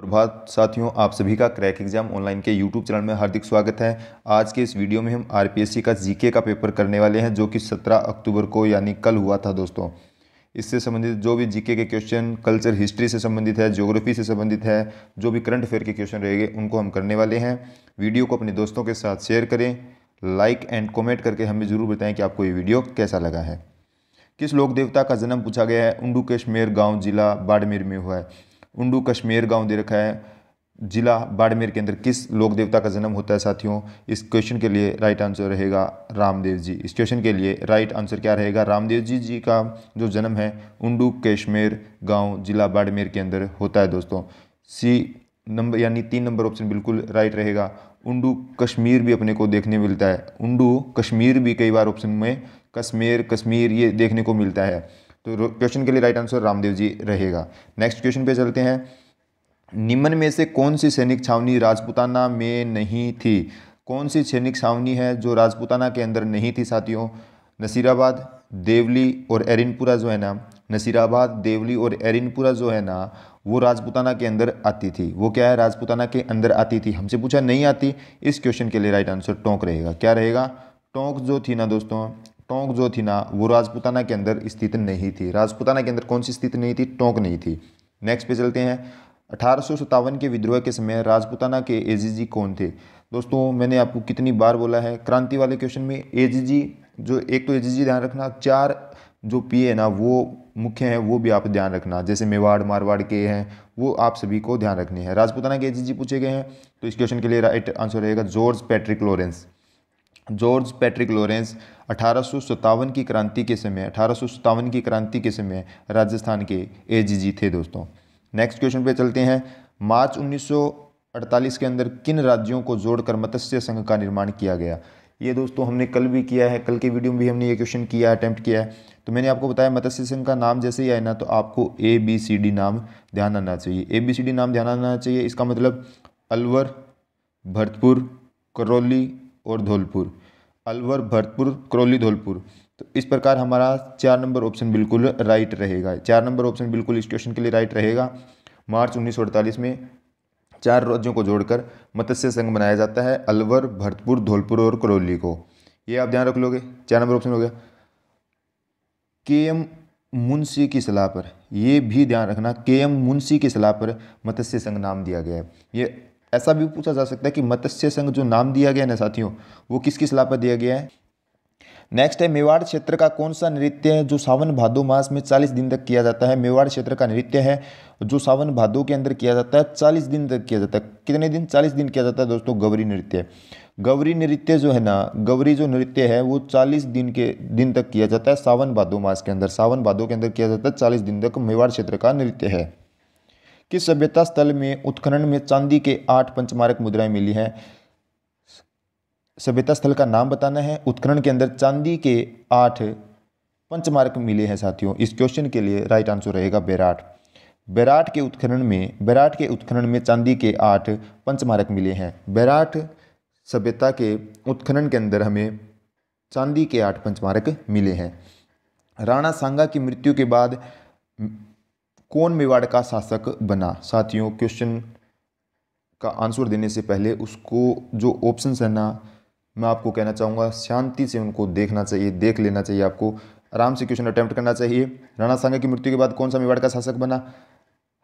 प्रभात साथियों आप सभी का क्रैक एग्जाम ऑनलाइन के यूट्यूब चैनल में हार्दिक स्वागत है आज के इस वीडियो में हम आरपीएससी का जीके का पेपर करने वाले हैं जो कि 17 अक्टूबर को यानी कल हुआ था दोस्तों इससे संबंधित जो भी जीके के क्वेश्चन कल्चर हिस्ट्री से संबंधित है ज्योग्राफी से संबंधित है जो भी करंट अफेयर के क्वेश्चन रहेंगे उनको हम करने वाले हैं वीडियो को अपने दोस्तों के साथ शेयर करें लाइक एंड कॉमेंट करके हमें ज़रूर बताएँ कि आपको ये वीडियो कैसा लगा है किस लोक देवता का जन्म पूछा गया है उंडू उंडूकेशमेर गाँव जिला बाड़मेर में हुआ है उंडू कश्मीर गांव दे रखा है जिला बाड़मेर के अंदर किस लोक देवता का जन्म होता है साथियों इस क्वेश्चन के लिए राइट आंसर रहेगा रामदेव जी इस क्वेश्चन के लिए राइट आंसर क्या रहेगा रामदेव जी जी का जो जन्म है उंडू कश्मीर गांव जिला बाड़मेर के अंदर होता है दोस्तों सी नंबर यानी तीन नंबर ऑप्शन बिल्कुल राइट रहेगा उंडू कश्मीर भी अपने को देखने मिलता है उंडू कश्मीर भी कई बार ऑप्शन में कश्मीर कश्मीर ये देखने को मिलता है तो क्वेश्चन के लिए राइट आंसर रामदेव जी रहेगा नेक्स्ट क्वेश्चन पे चलते हैं निम्न में से कौन सी सैनिक छावनी राजपुताना में नहीं थी कौन सी सैनिक छावनी है जो राजपुताना के अंदर नहीं थी साथियों नसीराबाद देवली और एरिनपुरा जो है ना नसीराबाद देवली और एरिनपुरा जो है ना वो राजपुताना के अंदर आती थी वो क्या है राजपुताना के अंदर आती थी हमसे पूछा नहीं आती इस क्वेश्चन के लिए राइट आंसर टोंक रहेगा क्या रहेगा टोंक जो थी ना दोस्तों टोंक जो थी ना वो राजपूताना के अंदर स्थित नहीं थी राजपूताना के अंदर कौन सी स्थित नहीं थी टोंक नहीं थी नेक्स्ट पे चलते हैं अठारह के विद्रोह के समय राजपूताना के ए कौन थे दोस्तों मैंने आपको कितनी बार बोला है क्रांति वाले क्वेश्चन में ए जो एक तो ए ध्यान रखना चार जो पी है ना वो मुख्य हैं वो भी आप ध्यान रखना जैसे मेवाड़ मारवाड़ के हैं वो आप सभी को ध्यान रखने हैं राजपूताना के एजीजी पूछे गए हैं तो इस क्वेश्चन के लिए राइट आंसर रहेगा George Patrick Lawrence George Patrick Lawrence अठारह की क्रांति के समय अठारह की क्रांति के समय राजस्थान के एजीजी थे दोस्तों नेक्स्ट क्वेश्चन पे चलते हैं मार्च 1948 के अंदर किन राज्यों को जोड़कर मत्स्य संघ का निर्माण किया गया ये दोस्तों हमने कल भी किया है कल के वीडियो में भी हमने ये क्वेश्चन किया अटैम्प्ट किया है तो मैंने आपको बताया मत्स्य संघ का नाम जैसे ही आए ना तो आपको ए बी सी डी नाम ध्यान आना चाहिए ए बी सी डी नाम ध्यान आना चाहिए इसका मतलब अलवर भरतपुर करौली और धौलपुर अलवर भरतपुर करौली धौलपुर तो इस प्रकार हमारा चार नंबर ऑप्शन बिल्कुल राइट रहेगा चार नंबर ऑप्शन बिल्कुल इस क्वेश्चन के लिए राइट रहेगा मार्च उन्नीस में चार राज्यों को जोड़कर मत्स्य संघ बनाया जाता है अलवर भरतपुर धौलपुर और करौली को ये आप ध्यान रख लोगे चार नंबर ऑप्शन हो गया के एम मुंशी की सलाह पर ये भी ध्यान रखना के एम मुंशी की सलाह पर मत्स्य संघ नाम दिया गया है ये ऐसा भी पूछा जा सकता है कि मत्स्य संघ जो नाम दिया गया है ना साथियों वो किस किस लाभ पर दिया गया है नेक्स्ट है मेवाड़ क्षेत्र का कौन सा नृत्य है जो सावन भादो मास में 40 दिन तक किया जाता है मेवाड़ क्षेत्र का नृत्य है जो सावन भादो के अंदर किया जाता है 40 दिन तक किया जाता है कितने दिन 40 दिन किया जाता है दोस्तों गौरी नृत्य गौरी नृत्य जो है ना गौरी जो नृत्य है वो 40 दिन के दिन तक किया जाता है सावन भादो मास के अंदर सावन भादो के अंदर किया जाता है चालीस दिन तक मेवाड़ क्षेत्र का नृत्य है किस सभ्यता स्थल में उत्खनन में चांदी के आठ पंचमारक मुद्राएं मिली हैं सभ्यता स्थल का नाम बताना है उत्खनन के अंदर चांदी के आठ पंचमार्क मिले हैं साथियों इस क्वेश्चन के लिए राइट आंसर रहेगा बैराट बैराट के उत्खनन में बैराट के उत्खनन में चांदी के आठ पंचमारक मिले हैं बैराट सभ्यता के उत्खनन के अंदर हमें चांदी के आठ पंचमारक मिले हैं राणा सांगा की मृत्यु के बाद कौन मेवाड़ का शासक बना साथियों क्वेश्चन का आंसर देने से पहले उसको जो ऑप्शन है ना मैं आपको कहना चाहूँगा शांति से उनको देखना चाहिए देख लेना चाहिए आपको आराम से क्वेश्चन अटैम्प्ट करना चाहिए राणा सांगा की मृत्यु के बाद कौन सा मेवाड़ का शासक बना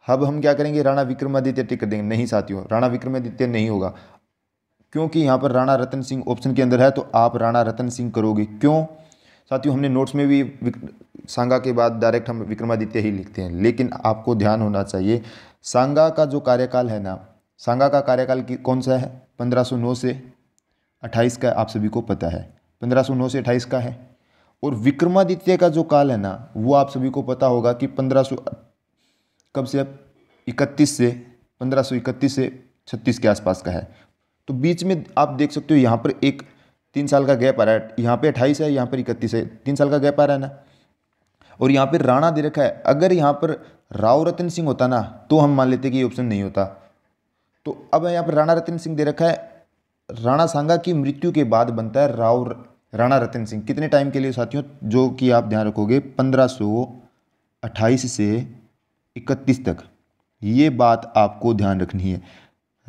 अब हम क्या करेंगे राणा विक्रमादित्य टिक कर देंगे नहीं साथियों राणा विक्रमादित्य नहीं होगा क्योंकि यहाँ पर राणा रतन सिंह ऑप्शन के अंदर है तो आप राणा रतन सिंह करोगे क्यों साथियों हमने नोट्स में भी सांगा के बाद डायरेक्ट हम विक्रमादित्य ही लिखते हैं लेकिन आपको ध्यान होना चाहिए सांगा का जो कार्यकाल है ना सांगा का कार्यकाल कौन सा है 1509 से 28 का आप सभी को पता है 1509 से 28 का है और विक्रमादित्य का जो काल है ना वो आप सभी को पता होगा कि 1500 कब से अब इकतीस से 1531 से 36 के आसपास का है तो बीच में आप देख सकते हो यहाँ पर एक तीन साल का गैप आ रहा है यहाँ पे अट्ठाईस है यहाँ पर इकतीस है तीन साल का गैप आ रहा है ना और यहाँ पर राणा दे रखा है अगर यहाँ पर राव रतन सिंह होता ना तो हम मान लेते कि ये ऑप्शन नहीं होता तो अब यहाँ पर राणा रतन सिंह दे रखा है राणा सांगा की मृत्यु के बाद बनता है राव राणा रतन सिंह कितने टाइम के लिए साथियों जो कि आप ध्यान रखोगे पंद्रह सौ अट्ठाईस से इकतीस तक ये बात आपको ध्यान रखनी है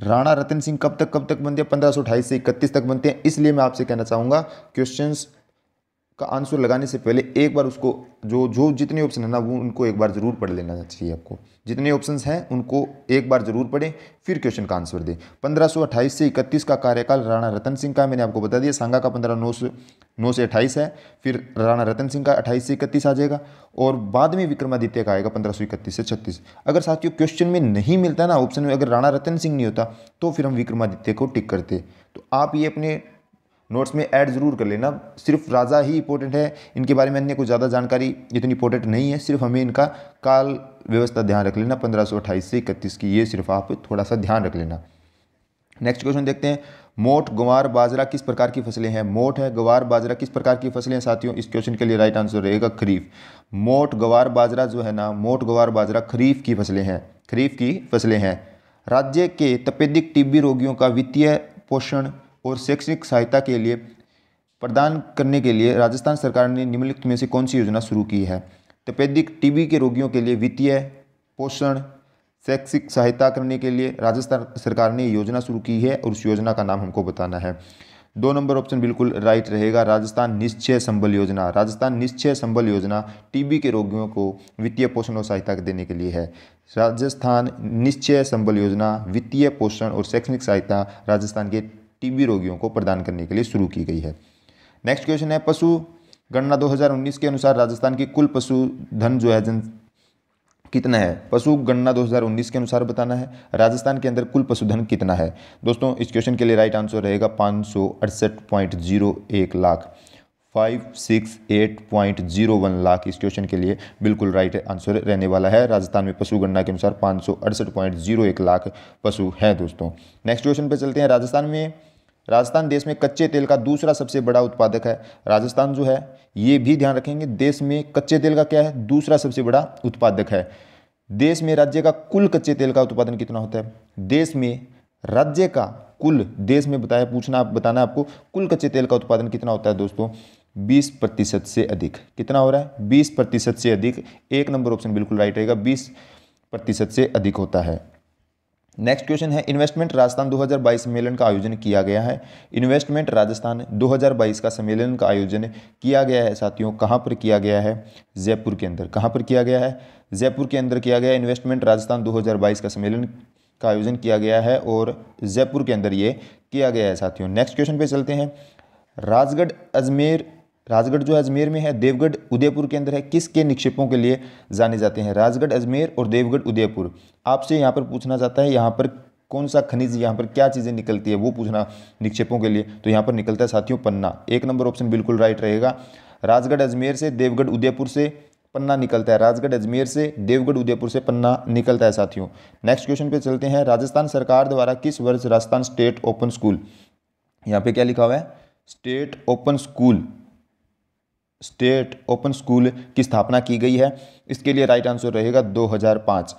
राणा रतन सिंह कब तक कब तक बनते हैं पंद्रह से इकतीस तक बनते हैं इसलिए मैं आपसे कहना चाहूँगा क्वेश्चंस का आंसर लगाने से पहले एक बार उसको जो जो जितने ऑप्शन है ना वो उनको एक बार ज़रूर पढ़ लेना चाहिए आपको जितने ऑप्शन हैं उनको एक बार ज़रूर पढ़ें फिर क्वेश्चन का आंसर दें 1528 से 31 का कार्यकाल राणा रतन सिंह का मैंने आपको बता दिया सांगा का पंद्रह नौ से नौ से अट्ठाईस है फिर राणा रतन सिंह का अट्ठाईस से इकतीस आ जाएगा और बाद में विक्रमादित्य का आएगा पंद्रह सौ इकतीस से छत्तीस अगर साथियों क्वेश्चन में नहीं मिलता ना ऑप्शन में अगर राणा रतन सिंह नहीं होता तो फिर हम विक्रमादित्य को टिक करते तो आप ये अपने नोट्स में ऐड ज़रूर कर लेना सिर्फ राजा ही इंपॉर्टेंट है इनके बारे में अन्य कुछ ज़्यादा जानकारी इतनी इंपॉर्टेंट नहीं है सिर्फ हमें इनका काल व्यवस्था ध्यान रख लेना पंद्रह से इकतीस की ये सिर्फ आप थोड़ा सा ध्यान रख लेना नेक्स्ट क्वेश्चन देखते हैं मोट गवार बाजरा किस प्रकार की फसलें हैं मोट है गवार बाजरा किस प्रकार की फसलें हैं साथियों इस क्वेश्चन के लिए राइट आंसर रहेगा खरीफ मोट गवार बाजरा जो है ना मोट गवार बाजरा खरीफ की फसलें हैं खरीफ की फसलें हैं राज्य के तपेदिक टीबी रोगियों का वित्तीय पोषण और शैक्षणिक सहायता के लिए प्रदान करने के लिए राजस्थान सरकार ने निम्नलिखित में से कौन सी योजना शुरू की है तपेदिक टीबी के रोगियों के लिए वित्तीय पोषण शैक्षिक सहायता करने के लिए राजस्थान सरकार ने योजना शुरू की है और उस योजना का नाम हमको बताना है दो नंबर ऑप्शन बिल्कुल राइट रहेगा राजस्थान निश्चय संबल योजना राजस्थान निश्चय संबल योजना टीबी के रोगियों को वित्तीय पोषण और सहायता देने के लिए है राजस्थान निश्चय संबल योजना वित्तीय पोषण और शैक्षणिक सहायता राजस्थान के टीबी रोगियों को प्रदान करने के लिए शुरू की गई है नेक्स्ट क्वेश्चन है पशु गणना 2019 के अनुसार राजस्थान की कुल पशु धन जो है जन कितना है पशु गणना 2019 के अनुसार बताना है राजस्थान के अंदर कुल पशुधन कितना है दोस्तों इस क्वेश्चन के लिए राइट आंसर रहेगा पाँच lakh five six eight point zero one lakh इस क्वेश्चन के लिए बिल्कुल राइट आंसर रहने वाला है राजस्थान में पशु गणना के अनुसार पाँच सौ अड़सठ पॉइंट जीरो एक लाख पशु हैं दोस्तों नेक्स्ट क्वेश्चन पे चलते हैं राजस्थान में राजस्थान देश में कच्चे तेल का दूसरा सबसे बड़ा उत्पादक है राजस्थान जो है ये भी ध्यान रखेंगे देश में कच्चे तेल का क्या है दूसरा सबसे बड़ा उत्पादक है देश में राज्य का कुल कच्चे तेल का उत्पादन कितना होता है देश में राज्य का कुल देश में बताया पूछना आप बताना आपको कुल कच्चे तेल का उत्पादन कितना होता है दोस्तों 20 प्रतिशत से अधिक कितना हो रहा है 20 प्रतिशत से अधिक एक नंबर ऑप्शन बिल्कुल राइट रहेगा 20 प्रतिशत से अधिक होता है नेक्स्ट क्वेश्चन है इन्वेस्टमेंट राजस्थान 2022 सम्मेलन का आयोजन किया गया है इन्वेस्टमेंट राजस्थान 2022 का सम्मेलन का आयोजन किया गया है साथियों कहाँ पर किया गया है जयपुर के अंदर कहाँ पर किया गया है जयपुर के अंदर किया गया इन्वेस्टमेंट राजस्थान 2022 का सम्मेलन का आयोजन किया गया है और जयपुर के अंदर ये किया गया है साथियों नेक्स्ट क्वेश्चन पर चलते हैं राजगढ़ अजमेर राजगढ़ जो अजमेर में है देवगढ़ उदयपुर के अंदर है किसके निक्षेपों के लिए जाने जाते हैं राजगढ़ अजमेर और देवगढ़ उदयपुर आपसे यहाँ पर पूछना चाहता है यहाँ पर कौन सा खनिज यहाँ पर क्या चीज़ें निकलती है वो पूछना निक्षेपों के लिए तो यहाँ पर निकलता है साथियों पन्ना एक नंबर ऑप्शन बिल्कुल राइट रहेगा राजगढ़ अजमेर से देवगढ़ उदयपुर से पन्ना निकलता है राजगढ़ अजमेर से देवगढ़ उदयपुर से पन्ना निकलता है साथियों नेक्स्ट क्वेश्चन पे चलते हैं राजस्थान सरकार द्वारा किस वर्ष राजस्थान स्टेट ओपन स्कूल यहाँ पे क्या लिखा हुआ है state open school state open school की स्थापना की गई है इसके लिए राइट आंसर रहेगा 2005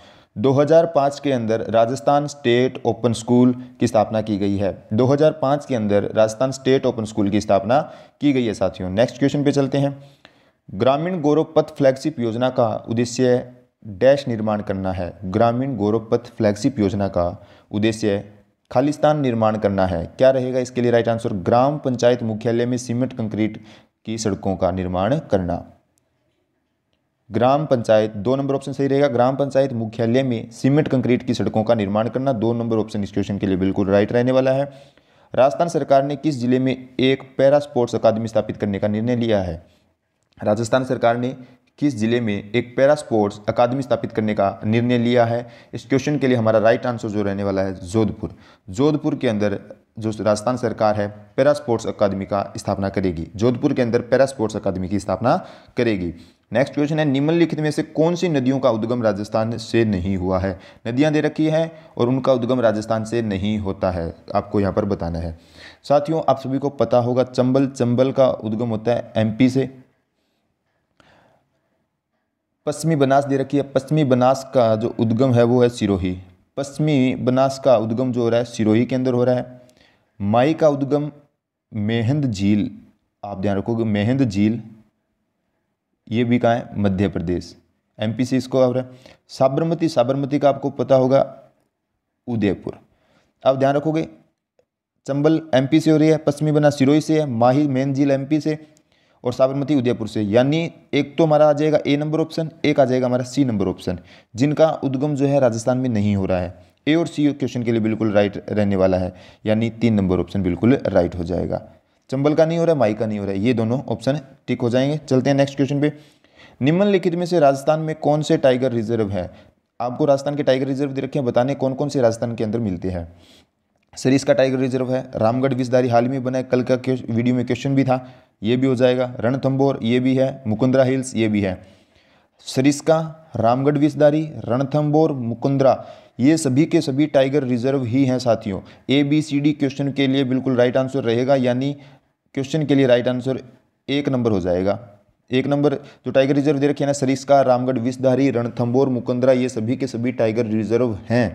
2005 के अंदर राजस्थान स्टेट ओपन स्कूल की स्थापना की गई है 2005 के अंदर राजस्थान स्टेट ओपन स्कूल की स्थापना की गई है साथियों नेक्स्ट क्वेश्चन पे चलते हैं ग्रामीण गौरव पथ फ्लैगशिप योजना का उद्देश्य डैश निर्माण करना है ग्रामीण गौरव पथ फ्लैगशिप योजना का उद्देश्य खालिस्तान निर्माण करना है क्या रहेगा इसके लिए राइट आंसर ग्राम पंचायत मुख्यालय में सीमेंट कंक्रीट की सड़कों का निर्माण करना ग्राम पंचायत दो नंबर ऑप्शन सही रहेगा ग्राम पंचायत मुख्यालय में सीमेंट कंक्रीट की सड़कों का निर्माण करना दो नंबर ऑप्शन इस क्वेश्चन के लिए बिल्कुल राइट रहने वाला है राजस्थान सरकार ने किस जिले में एक पैरा स्पोर्ट्स अकादमी स्थापित करने का निर्णय लिया है राजस्थान सरकार ने किस जिले में एक पैरा स्पोर्ट्स अकादमी स्थापित करने का निर्णय लिया है इस क्वेश्चन के लिए हमारा राइट आंसर जो रहने वाला है जोधपुर जोधपुर के अंदर जो राजस्थान सरकार है पैरा स्पोर्ट्स अकादमी का स्थापना करेगी जोधपुर के अंदर पैरा स्पोर्ट्स अकादमी की स्थापना करेगी नेक्स्ट क्वेश्चन है निम्नलिखित में से कौन सी नदियों का उद्गम राजस्थान से नहीं हुआ है नदियां दे रखी हैं और उनका उद्गम राजस्थान से नहीं होता है आपको यहाँ पर बताना है साथियों आप सभी को पता होगा चंबल चंबल का उद्गम होता है एमपी से पश्चिमी बनास दे रखी है पश्चिमी बनास का जो उद्गम है वो है सिरोही पश्चिमी बनास का उद्गम जो हो रहा है सिरोही के अंदर हो रहा है माई का उद्गम मेहंद झील आप ध्यान रखोगे मेहंद झील ये भी कहाँ है मध्य प्रदेश पी से इसको आप साबरमती साबरमती का आपको पता होगा उदयपुर आप ध्यान रखोगे चंबल एमपी से हो रही है पश्चिमी बना सिरोही से है माही मेन झील एमपी से और साबरमती उदयपुर से यानी एक तो हमारा आ जाएगा ए नंबर ऑप्शन एक आ जाएगा हमारा सी नंबर ऑप्शन जिनका उद्गम जो है राजस्थान में नहीं हो रहा है ए और सी क्वेश्चन के लिए बिल्कुल राइट रहने वाला है यानी तीन नंबर ऑप्शन बिल्कुल राइट हो जाएगा चंबल का नहीं हो रहा है माई का नहीं हो रहा है ये दोनों ऑप्शन टिक हो जाएंगे चलते हैं नेक्स्ट क्वेश्चन पे निम्नलिखित में से राजस्थान में कौन से टाइगर रिजर्व है आपको राजस्थान के टाइगर रिजर्व दे रखे हैं बताने कौन कौन से राजस्थान के अंदर मिलते हैं सरीस का टाइगर रिजर्व है रामगढ़ विषधारी हाल में बना है कल का वीडियो में क्वेश्चन भी था ये भी हो जाएगा रणथम्बोर ये भी है मुकुंदरा हिल्स ये भी है सरिस्का रामगढ़ विसदारी रणथम्बोर मुकुंदरा ये सभी के सभी टाइगर रिजर्व ही हैं साथियों A B C D question के लिए बिल्कुल राइट आंसर रहेगा यानी क्वेश्चन के लिए राइट आंसर एक नंबर हो जाएगा एक नंबर जो टाइगर रिजर्व दे रखे हैं ना सरिस्का रामगढ़ विषधारी रणथम्बोर मुकंदरा ये सभी के सभी टाइगर रिजर्व हैं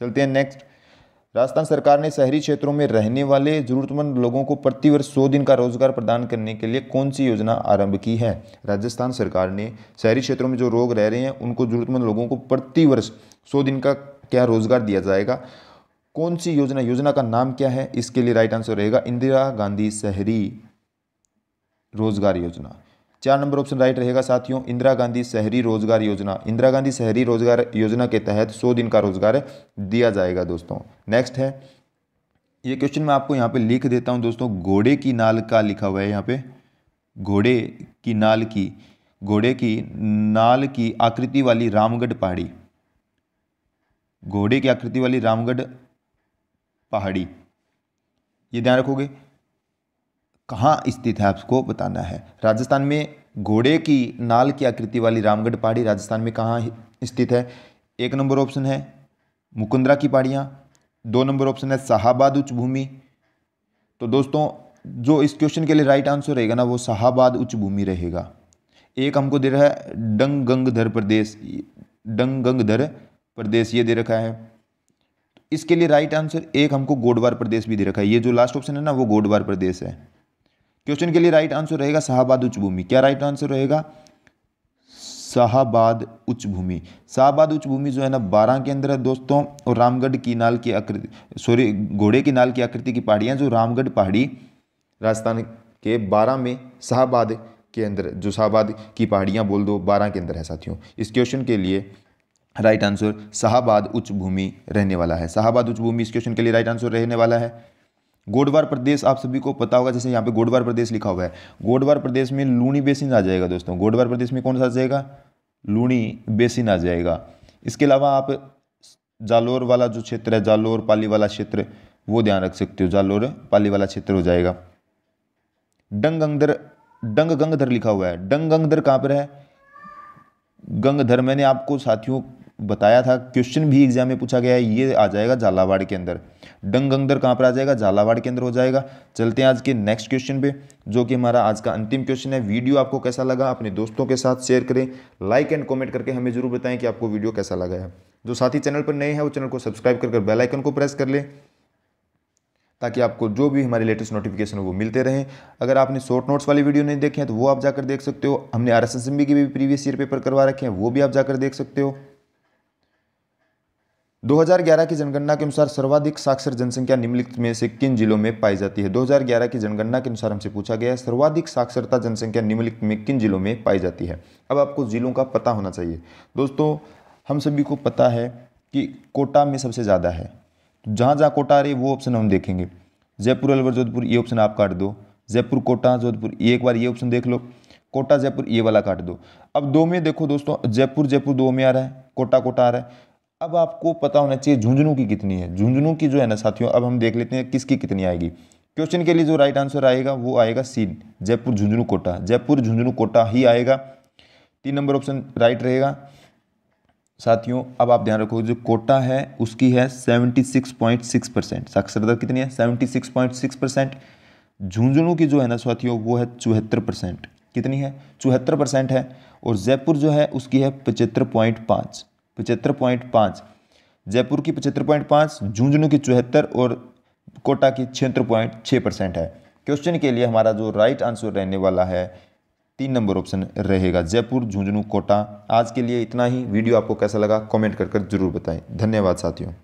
चलते हैं नेक्स्ट राजस्थान सरकार ने शहरी क्षेत्रों में रहने वाले जरूरतमंद लोगों को प्रतिवर्ष सौ दिन का रोजगार प्रदान करने के लिए कौन सी योजना आरंभ की है राजस्थान सरकार ने शहरी क्षेत्रों में जो लोग रह रहे हैं उनको जरूरतमंद लोगों को प्रतिवर्ष सौ दिन का क्या रोजगार दिया जाएगा कौन सी योजना योजना का नाम क्या है इसके लिए राइट आंसर रहेगा इंदिरा गांधी शहरी रोजगार योजना चार नंबर ऑप्शन राइट रहेगा साथियों इंदिरा गांधी शहरी रोजगार योजना इंदिरा गांधी शहरी रोजगार योजना के तहत सौ दिन का रोजगार दिया जाएगा दोस्तों नेक्स्ट है ये क्वेश्चन मैं आपको यहाँ पे लिख देता हूँ दोस्तों घोड़े की नाल का लिखा हुआ है यहाँ पे घोड़े की नाल की घोड़े की नाल की आकृति वाली रामगढ़ पहाड़ी घोड़े की आकृति वाली रामगढ़ पहाड़ी ये ध्यान रखोगे कहाँ स्थित है आपको बताना है राजस्थान में घोड़े की नाल की आकृति वाली रामगढ़ पहाड़ी राजस्थान में कहाँ स्थित है एक नंबर ऑप्शन है मुकुंदरा की पहाड़ियाँ दो नंबर ऑप्शन है शाहबाद उच्च भूमि तो दोस्तों जो इस क्वेश्चन के लिए राइट आंसर रहेगा ना वो शाहबाद उच्च भूमि रहेगा एक हमको दे रहा है डंग गंगधर प्रदेश डंग गंगधर प्रदेश ये दे रखा है इसके लिए राइट आंसर एक हमको गोडवार प्रदेश भी दे रखा है ये जो लास्ट ऑप्शन है ना वो गोडवार प्रदेश है क्वेश्चन के लिए राइट आंसर रहेगा शाहबाद उच्च भूमि क्या राइट आंसर रहेगा शाहबाद उच्च भूमि शाहबाद उच्च भूमि जो है ना बारह के अंदर है दोस्तों और रामगढ़ की नाल की आकृति सॉरी घोड़े की नाल की आकृति की पहाड़ियाँ जो रामगढ़ पहाड़ी राजस्थान के बारह में शाहबाद के अंदर जो शाहबाद की पहाड़ियाँ बोल दो बारह के अंदर है साथियों इस क्वेश्चन के लिए राइट आंसर शाहबाद उच्च भूमि रहने वाला है शाहबाद उच्च भूमि इस क्वेश्चन के लिए राइट आंसर रहने वाला है गोडवार प्रदेश आप सभी को पता होगा जैसे यहाँ पे गोडवार प्रदेश लिखा हुआ है गोडवार प्रदेश में लूणी बेसिन आ जाएगा दोस्तों गोडवार प्रदेश में कौन सा आ जाएगा लूणी बेसिन आ जाएगा इसके अलावा आप जालोर वाला जो क्षेत्र है जालोर पाली वाला क्षेत्र वो ध्यान रख सकते हो जालोर पाली वाला क्षेत्र हो जाएगा डंग गंगधर डंग गंगधर लिखा हुआ है डंग गंगधर कहाँ पर है गंगधर मैंने आपको साथियों बताया था क्वेश्चन भी एग्जाम में पूछा गया है ये आ जाएगा झालावाड़ के अंदर डंग अंदर कहाँ पर आ जाएगा झालावाड़ के अंदर हो जाएगा चलते हैं आज के नेक्स्ट क्वेश्चन पे जो कि हमारा आज का अंतिम क्वेश्चन है वीडियो आपको कैसा लगा अपने दोस्तों के साथ शेयर करें लाइक एंड कॉमेंट करके हमें जरूर बताएं कि आपको वीडियो कैसा लगा है जो साथी चैनल पर नए हैं वो चैनल को सब्सक्राइब कर बेलाइकन को प्रेस कर लें ताकि आपको जो भी हमारे लेटेस्ट नोटिफिकेशन वो मिलते रहें अगर आपने शॉर्ट नोट्स वाली वीडियो नहीं देखे हैं तो वो आप जाकर देख सकते हो हमने R S S M B के भी प्रीवियस ईयर पेपर करवा रखे हैं वो भी आप जाकर देख सकते हो 2011 की जनगणना के अनुसार सर्वाधिक साक्षर जनसंख्या निम्नलिखित में से किन जिलों में पाई जाती है 2011 की जनगणना के अनुसार हमसे पूछा गया है सर्वाधिक साक्षरता जनसंख्या निम्नलिखित में किन जिलों में पाई जाती है अब आपको जिलों का पता होना चाहिए दोस्तों हम सभी को पता है कि कोटा में सबसे ज़्यादा है जहाँ जहाँ कोटा आ रही है वो ऑप्शन हम देखेंगे जयपुर अलवर जोधपुर ये ऑप्शन आप काट दो जयपुर कोटा जोधपुर ये एक बार ये ऑप्शन देख लो कोटा जयपुर ये वाला काट दो अब दो में देखो दोस्तों जयपुर जयपुर दो में आ रहा है कोटा कोटा आ रहा है अब आपको पता होना चाहिए झुंझुनू की कितनी है झुंझुनू की जो है ना साथियों अब हम देख लेते हैं किसकी कितनी आएगी क्वेश्चन के लिए जो राइट आंसर आएगा वो आएगा सी जयपुर झुंझुनू कोटा जयपुर झुंझुनू कोटा ही आएगा तीन नंबर ऑप्शन राइट रहेगा साथियों अब आप ध्यान रखोगे जो कोटा है उसकी है 76.6 परसेंट साक्षरता कितनी है 76.6 परसेंट झुंझुनू की जो है ना साथियों वो है चौहत्तर परसेंट कितनी है चौहत्तर परसेंट है और जयपुर जो है उसकी है पचहत्तर पॉइंट पाँच पचहत्तर पॉइंट पाँच जयपुर की पचहत्तर पॉइंट पाँच झुंझुनू की चौहत्तर और कोटा की छिहत्तर पॉइंट छः परसेंट है क्वेश्चन के लिए हमारा जो राइट आंसर रहने वाला है तीन नंबर ऑप्शन रहेगा जयपुर झुंझुनू कोटा आज के लिए इतना ही वीडियो आपको कैसा लगा कॉमेंट कर कर जरूर बताएँ धन्यवाद साथियों